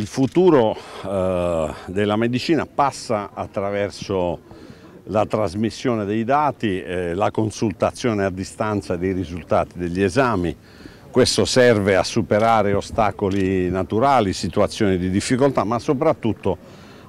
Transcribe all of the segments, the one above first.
Il futuro eh, della medicina passa attraverso la trasmissione dei dati, eh, la consultazione a distanza dei risultati degli esami. Questo serve a superare ostacoli naturali, situazioni di difficoltà, ma soprattutto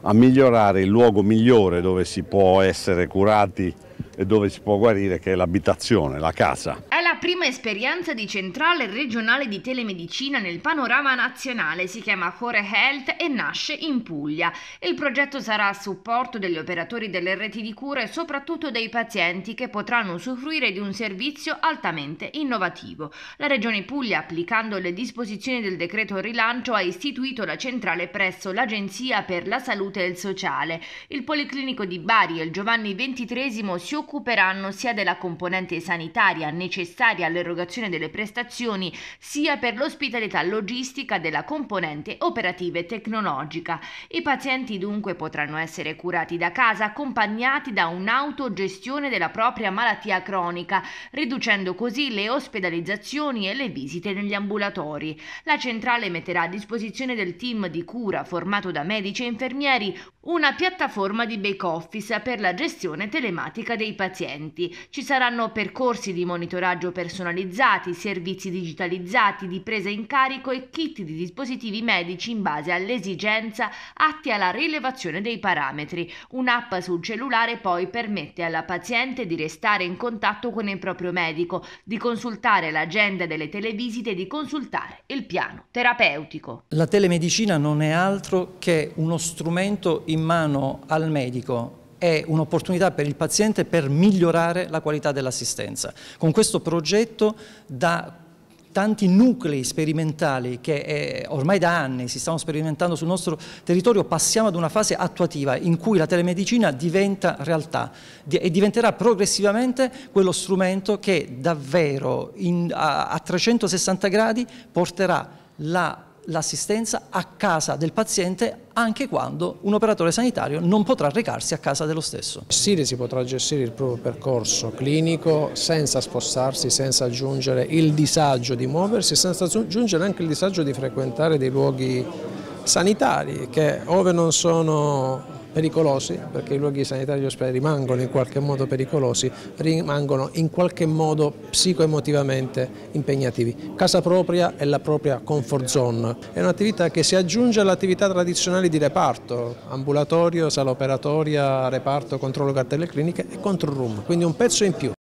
a migliorare il luogo migliore dove si può essere curati e dove si può guarire, che è l'abitazione, la casa prima esperienza di centrale regionale di telemedicina nel panorama nazionale, si chiama Core Health e nasce in Puglia. Il progetto sarà a supporto degli operatori delle reti di cura e soprattutto dei pazienti che potranno usufruire di un servizio altamente innovativo. La Regione Puglia, applicando le disposizioni del decreto rilancio, ha istituito la centrale presso l'Agenzia per la Salute e il Sociale. Il Policlinico di Bari e il Giovanni XXIII si occuperanno sia della componente sanitaria necessaria necessaria all'erogazione delle prestazioni sia per l'ospitalità logistica della componente operativa e tecnologica. I pazienti dunque potranno essere curati da casa accompagnati da un'autogestione della propria malattia cronica, riducendo così le ospedalizzazioni e le visite negli ambulatori. La centrale metterà a disposizione del team di cura formato da medici e infermieri una piattaforma di back office per la gestione telematica dei pazienti. Ci saranno percorsi di monitoraggio per personalizzati, servizi digitalizzati di presa in carico e kit di dispositivi medici in base all'esigenza atti alla rilevazione dei parametri. Un'app sul cellulare poi permette alla paziente di restare in contatto con il proprio medico, di consultare l'agenda delle televisite e di consultare il piano terapeutico. La telemedicina non è altro che uno strumento in mano al medico è un'opportunità per il paziente per migliorare la qualità dell'assistenza. Con questo progetto da tanti nuclei sperimentali che eh, ormai da anni si stanno sperimentando sul nostro territorio, passiamo ad una fase attuativa in cui la telemedicina diventa realtà e diventerà progressivamente quello strumento che davvero in, a, a 360 gradi porterà la l'assistenza a casa del paziente anche quando un operatore sanitario non potrà recarsi a casa dello stesso. Siri si potrà gestire il proprio percorso clinico senza spostarsi, senza aggiungere il disagio di muoversi, senza aggiungere anche il disagio di frequentare dei luoghi sanitari che ove non sono pericolosi, perché i luoghi sanitari e gli ospedali rimangono in qualche modo pericolosi, rimangono in qualche modo psicoemotivamente impegnativi. Casa propria è la propria comfort zone, è un'attività che si aggiunge all'attività tradizionale di reparto, ambulatorio, sala operatoria, reparto, controllo cartelle cliniche e control room, quindi un pezzo in più.